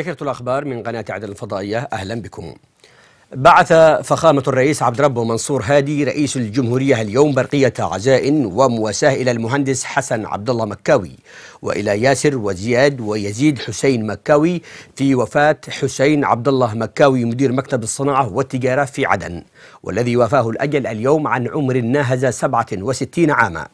نشرة الأخبار من قناة عدن الفضائية أهلا بكم بعث فخامة الرئيس عبد ربه منصور هادي رئيس الجمهورية اليوم برقية عزاء ومواساة إلى المهندس حسن عبد الله مكاوي وإلى ياسر وزياد ويزيد حسين مكاوي في وفاة حسين عبد الله مكاوي مدير مكتب الصناعة والتجارة في عدن والذي وافاه الأجل اليوم عن عمر ناهز 67 عاما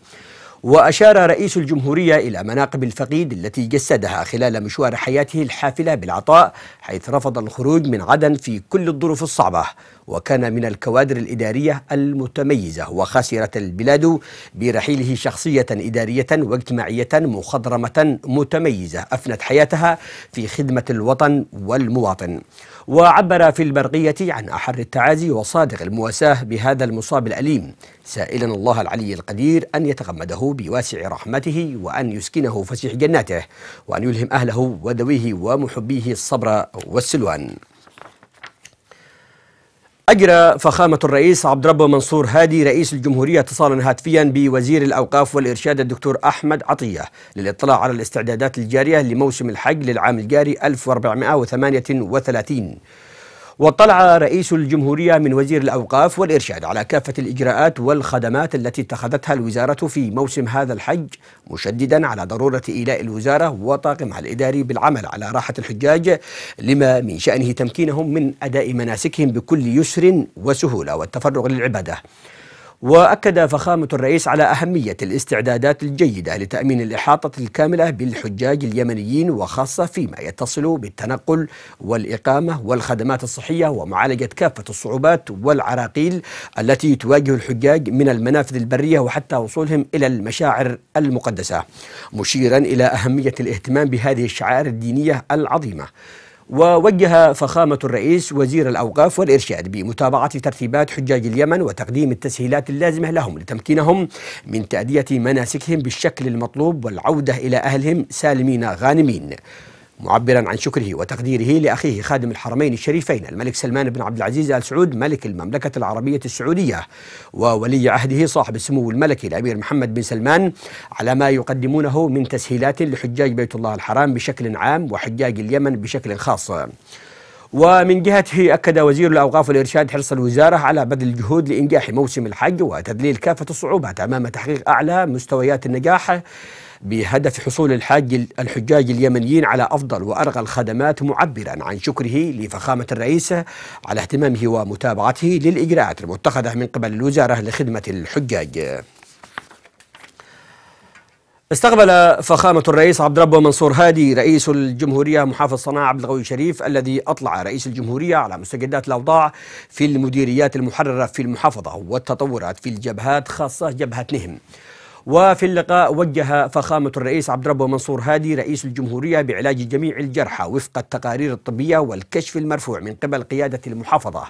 وأشار رئيس الجمهورية إلى مناقب الفقيد التي جسدها خلال مشوار حياته الحافلة بالعطاء حيث رفض الخروج من عدن في كل الظروف الصعبة وكان من الكوادر الإدارية المتميزة وخسرت البلاد برحيله شخصية إدارية واجتماعية مخضرمة متميزة أفنت حياتها في خدمة الوطن والمواطن وعبر في البرقية عن أحر التعازي وصادق المواساة بهذا المصاب الأليم سائلا الله العلي القدير أن يتغمده بواسع رحمته وأن يسكنه فسيح جناته وأن يلهم أهله وذويه ومحبيه الصبر والسلوان أجرى فخامة الرئيس عبد ربه منصور هادي رئيس الجمهورية اتصالا هاتفيا بوزير الأوقاف والإرشاد الدكتور أحمد عطية للإطلاع على الاستعدادات الجارية لموسم الحج للعام الجاري 1438 واطلع رئيس الجمهورية من وزير الأوقاف والإرشاد على كافة الإجراءات والخدمات التي اتخذتها الوزارة في موسم هذا الحج مشددا على ضرورة إيلاء الوزارة وطاقمها الإداري بالعمل على راحة الحجاج لما من شأنه تمكينهم من أداء مناسكهم بكل يسر وسهولة والتفرغ للعبادة وأكد فخامة الرئيس على أهمية الاستعدادات الجيدة لتأمين الإحاطة الكاملة بالحجاج اليمنيين وخاصة فيما يتصل بالتنقل والإقامة والخدمات الصحية ومعالجة كافة الصعوبات والعراقيل التي تواجه الحجاج من المنافذ البرية وحتى وصولهم إلى المشاعر المقدسة مشيرا إلى أهمية الاهتمام بهذه الشعائر الدينية العظيمة ووجه فخامة الرئيس وزير الأوقاف والإرشاد بمتابعة ترتيبات حجاج اليمن وتقديم التسهيلات اللازمة لهم لتمكينهم من تأدية مناسكهم بالشكل المطلوب والعودة إلى أهلهم سالمين غانمين معبرا عن شكره وتقديره لاخيه خادم الحرمين الشريفين الملك سلمان بن عبد العزيز ال سعود ملك المملكه العربيه السعوديه وولي عهده صاحب السمو الملكي الامير محمد بن سلمان على ما يقدمونه من تسهيلات لحجاج بيت الله الحرام بشكل عام وحجاج اليمن بشكل خاص. ومن جهته أكد وزير الأوقاف والإرشاد حرص الوزارة على بذل الجهود لإنجاح موسم الحج وتذليل كافة الصعوبات أمام تحقيق أعلى مستويات النجاح بهدف حصول الحاج الحجاج اليمنيين على أفضل وأرقى الخدمات معبرا عن شكره لفخامة الرئيس على اهتمامه ومتابعته للإجراءات المتخذة من قبل الوزارة لخدمة الحجاج استقبل فخامة الرئيس عبد ربه منصور هادي رئيس الجمهورية محافظ صنعاء عبد الغوي شريف الذي أطلع رئيس الجمهورية على مستجدات الأوضاع في المديريات المحررة في المحافظة والتطورات في الجبهات خاصة جبهة نهم وفي اللقاء وجه فخامة الرئيس عبد ربه منصور هادي رئيس الجمهورية بعلاج جميع الجرحى وفق التقارير الطبية والكشف المرفوع من قبل قيادة المحافظة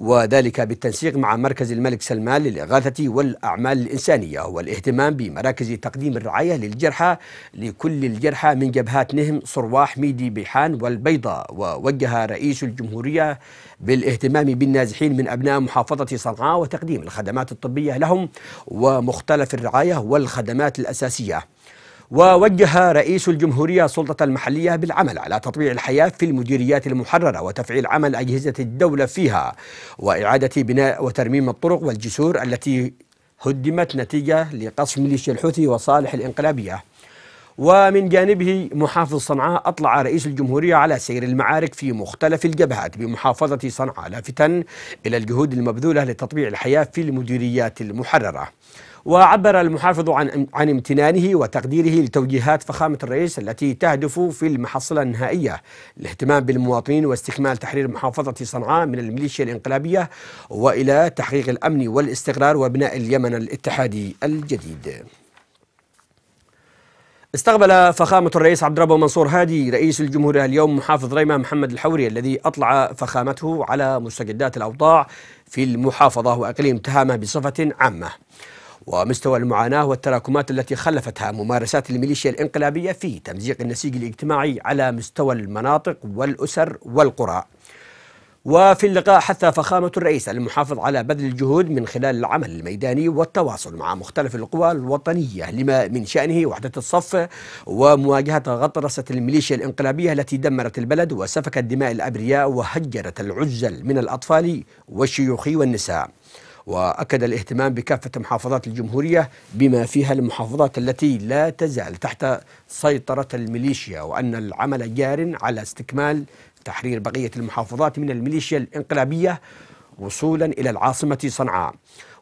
وذلك بالتنسيق مع مركز الملك سلمان للإغاثة والأعمال الإنسانية والاهتمام بمراكز تقديم الرعاية للجرحى لكل الجرحى من جبهات نهم صرواح ميدي بيحان والبيضاء ووجه رئيس الجمهورية بالاهتمام بالنازحين من أبناء محافظة صنعاء وتقديم الخدمات الطبية لهم ومختلف الرعاية والخدمات الأساسية ووجه رئيس الجمهورية السلطة المحلية بالعمل على تطبيع الحياة في المديريات المحررة وتفعيل عمل أجهزة الدولة فيها وإعادة بناء وترميم الطرق والجسور التي هدمت نتيجة لقصف ميليشيا الحوثي وصالح الإنقلابية ومن جانبه محافظ صنعاء أطلع رئيس الجمهورية على سير المعارك في مختلف الجبهات بمحافظة صنعاء لافتا إلى الجهود المبذولة لتطبيع الحياة في المديريات المحررة وعبر المحافظ عن عن امتنانه وتقديره لتوجيهات فخامة الرئيس التي تهدف في المحصلة النهائية الاهتمام بالمواطنين واستكمال تحرير محافظة صنعاء من الميليشيا الانقلابية وإلى تحقيق الأمن والاستقرار وبناء اليمن الاتحادي الجديد. استقبل فخامة الرئيس عبد الرب منصور هادي رئيس الجمهورية اليوم محافظ ريمة محمد الحوري الذي أطلع فخامته على مستجدات الأوضاع في المحافظة وأقليم تهامة بصفة عامة. ومستوى المعاناة والتراكمات التي خلفتها ممارسات الميليشيا الانقلابية في تمزيق النسيج الاجتماعي على مستوى المناطق والأسر والقرى وفي اللقاء حث فخامة الرئيس المحافظ على بذل الجهود من خلال العمل الميداني والتواصل مع مختلف القوى الوطنية لما من شأنه وحدة الصف ومواجهة غطرسة الميليشيا الانقلابية التي دمرت البلد وسفكت دماء الأبرياء وهجرت العزل من الأطفال والشيوخ والنساء واكد الاهتمام بكافه محافظات الجمهوريه بما فيها المحافظات التي لا تزال تحت سيطره الميليشيا وان العمل جار على استكمال تحرير بقيه المحافظات من الميليشيا الانقلابيه وصولا الى العاصمه صنعاء.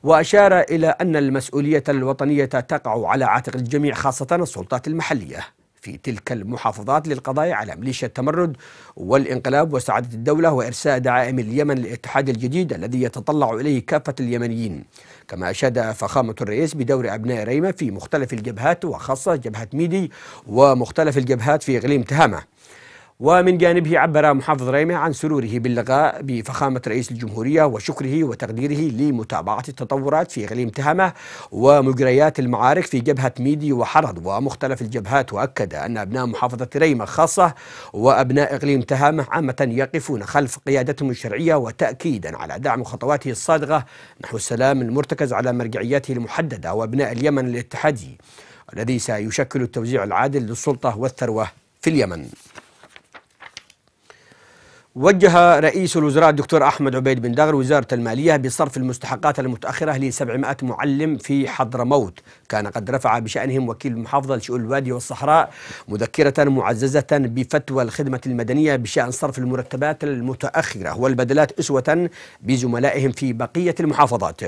واشار الى ان المسؤوليه الوطنيه تقع على عاتق الجميع خاصه السلطات المحليه. في تلك المحافظات للقضاء على ميليشيا التمرد والانقلاب وسعادة الدولة وإرساء دعائم اليمن للاتحاد الجديد الذي يتطلع إليه كافة اليمنيين كما أشاد فخامة الرئيس بدور أبناء ريمة في مختلف الجبهات وخاصة جبهة ميدي ومختلف الجبهات في إقليم تهامة ومن جانبه عبر محافظ ريمة عن سروره باللقاء بفخامة رئيس الجمهورية وشكره وتقديره لمتابعة التطورات في إقليم تهامة ومجريات المعارك في جبهة ميدي وحرض ومختلف الجبهات وأكد أن أبناء محافظة ريمة خاصة وأبناء إقليم تهامة عامة يقفون خلف قيادتهم الشرعية وتأكيدا على دعم خطواته الصادقة نحو السلام المرتكز على مرجعياته المحددة وأبناء اليمن الاتحادي الذي سيشكل التوزيع العادل للسلطة والثروة في اليمن وجه رئيس الوزراء الدكتور أحمد عبيد بن داغر وزارة المالية بصرف المستحقات المتأخرة ل 700 معلم في حضرموت كان قد رفع بشأنهم وكيل المحافظة لشؤون الوادي والصحراء مذكرة معززة بفتوى الخدمة المدنية بشأن صرف المرتبات المتأخرة والبدلات أسوة بزملائهم في بقية المحافظات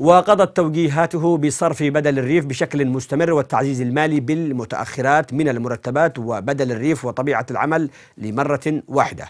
وقضت توجيهاته بصرف بدل الريف بشكل مستمر والتعزيز المالي بالمتأخرات من المرتبات وبدل الريف وطبيعة العمل لمرة واحدة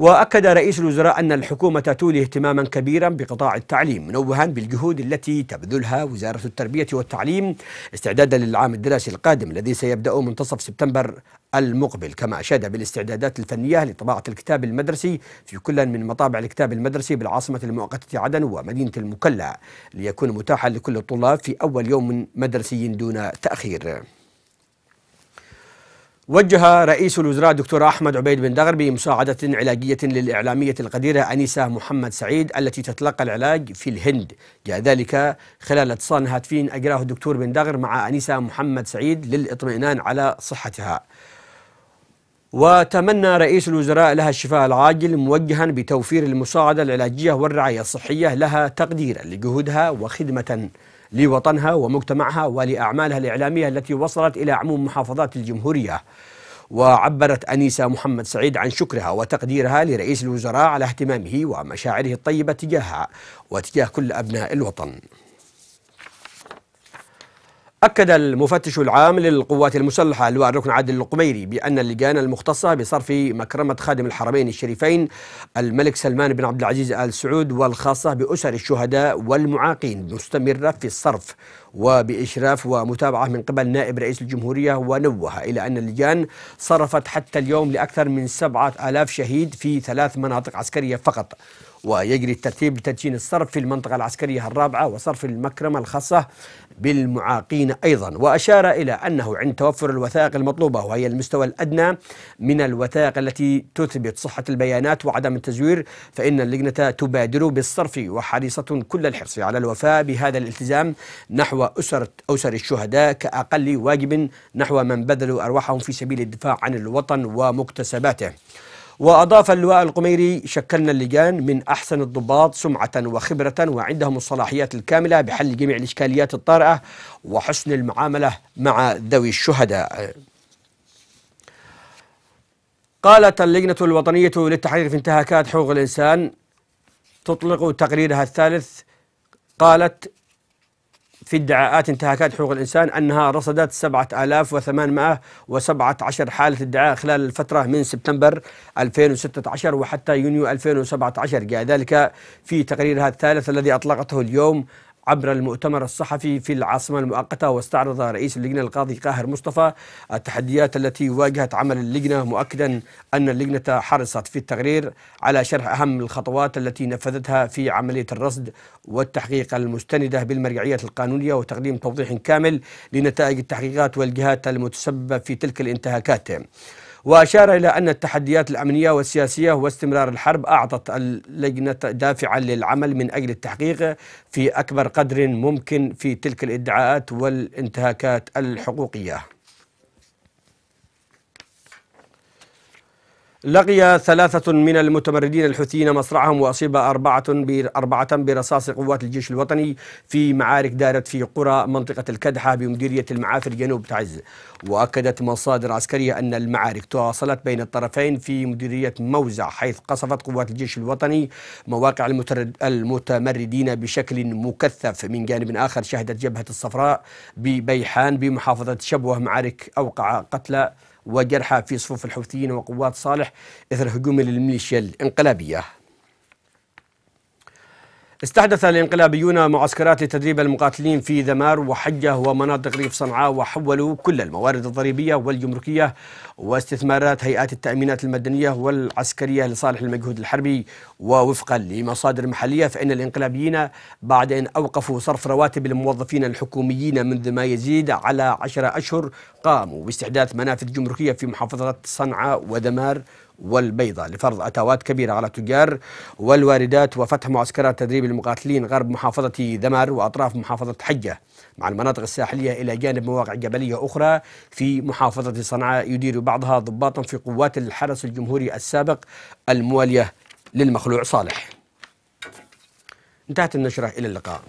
وأكد رئيس الوزراء أن الحكومة تولي اهتماما كبيرا بقطاع التعليم منوها بالجهود التي تبذلها وزارة التربية والتعليم استعدادا للعام الدراسي القادم الذي سيبدأ منتصف سبتمبر المقبل كما أشاد بالاستعدادات الفنية لطباعة الكتاب المدرسي في كل من مطابع الكتاب المدرسي بالعاصمة المؤقتة عدن ومدينة المكلا ليكون متاحا لكل الطلاب في أول يوم مدرسي دون تأخير وجه رئيس الوزراء دكتور أحمد عبيد بن دغر بمساعدة علاجية للإعلامية القديرة أنيسة محمد سعيد التي تتلقى العلاج في الهند جاء ذلك خلال اتصال هاتفي أجراه الدكتور بن دغر مع أنيسة محمد سعيد للإطمئنان على صحتها وتمنى رئيس الوزراء لها الشفاء العاجل موجها بتوفير المساعدة العلاجية والرعاية الصحية لها تقديرا لجهودها وخدمة لوطنها ومجتمعها ولأعمالها الإعلامية التي وصلت إلى عموم محافظات الجمهورية وعبرت أنيسة محمد سعيد عن شكرها وتقديرها لرئيس الوزراء على اهتمامه ومشاعره الطيبة تجاهها وتجاه كل أبناء الوطن أكد المفتش العام للقوات المسلحة اللواء الركن عادل القميري بأن اللجان المختصة بصرف مكرمة خادم الحرمين الشريفين الملك سلمان بن عبد العزيز آل سعود والخاصة بأسر الشهداء والمعاقين مستمرة في الصرف وبإشراف ومتابعة من قبل نائب رئيس الجمهورية ونوه إلى أن اللجان صرفت حتى اليوم لأكثر من سبعة آلاف شهيد في ثلاث مناطق عسكرية فقط ويجري الترتيب لتدشين الصرف في المنطقة العسكرية الرابعة وصرف المكرمة الخاصة بالمعاقين أيضا وأشار إلى أنه عند توفر الوثائق المطلوبة وهي المستوى الأدنى من الوثائق التي تثبت صحة البيانات وعدم التزوير فإن اللجنة تبادر بالصرف وحريصة كل الحرص على الوفاء بهذا الالتزام نحو أسر أسر الشهداء كأقل واجب نحو من بذلوا أرواحهم في سبيل الدفاع عن الوطن ومكتسباته وأضاف اللواء القميري شكلنا اللجان من أحسن الضباط سمعة وخبرة وعندهم الصلاحيات الكاملة بحل جميع الإشكاليات الطارئة وحسن المعاملة مع ذوي الشهداء قالت اللجنة الوطنية للتحرير في انتهاكات حقوق الإنسان تطلق تقريرها الثالث قالت في ادعاءات انتهاكات حقوق الإنسان أنها رصدت 7817 حالة ادعاء خلال الفترة من سبتمبر 2016 وحتى يونيو 2017 جاء ذلك في تقريرها الثالث الذي أطلقته اليوم عبر المؤتمر الصحفي في العاصمة المؤقتة واستعرض رئيس اللجنة القاضي قاهر مصطفى التحديات التي واجهت عمل اللجنة مؤكدا أن اللجنة حرصت في التقرير على شرح أهم الخطوات التي نفذتها في عملية الرصد والتحقيق المستندة بالمرجعية القانونية وتقديم توضيح كامل لنتائج التحقيقات والجهات المتسببة في تلك الانتهاكات وأشار إلى أن التحديات الأمنية والسياسية واستمرار الحرب أعطت اللجنة دافعا للعمل من أجل التحقيق في أكبر قدر ممكن في تلك الادعاءات والانتهاكات الحقوقية لقي ثلاثة من المتمردين الحوثيين مصرعهم وأصيب أربعة أربعة برصاص قوات الجيش الوطني في معارك دارت في قرى منطقة الكدحة بمديرية المعافر جنوب تعز وأكدت مصادر عسكرية أن المعارك تواصلت بين الطرفين في مديرية موزع حيث قصفت قوات الجيش الوطني مواقع المتمردين بشكل مكثف من جانب آخر شهدت جبهة الصفراء ببيحان بمحافظة شبوة معارك أوقع قتلى وجرحى في صفوف الحوثيين وقوات صالح إثر هجوم للميليشيا الانقلابية استحدث الانقلابيون معسكرات لتدريب المقاتلين في ذمار وحجة ومناطق ريف صنعاء وحولوا كل الموارد الضريبية والجمركية واستثمارات هيئات التأمينات المدنية والعسكرية لصالح المجهود الحربي ووفقا لمصادر محلية فإن الانقلابيين بعد أن أوقفوا صرف رواتب الموظفين الحكوميين منذ ما يزيد على 10 أشهر قاموا باستحداث منافذ جمركية في محافظة صنعاء وذمار والبيضاء لفرض أتاوات كبيرة على التجار والواردات وفتح معسكرات تدريب المقاتلين غرب محافظة دمر وأطراف محافظة حجة مع المناطق الساحلية إلى جانب مواقع جبلية أخرى في محافظة صنعاء يدير بعضها ضباطا في قوات الحرس الجمهوري السابق الموالية للمخلوع صالح انتهت النشرة إلى اللقاء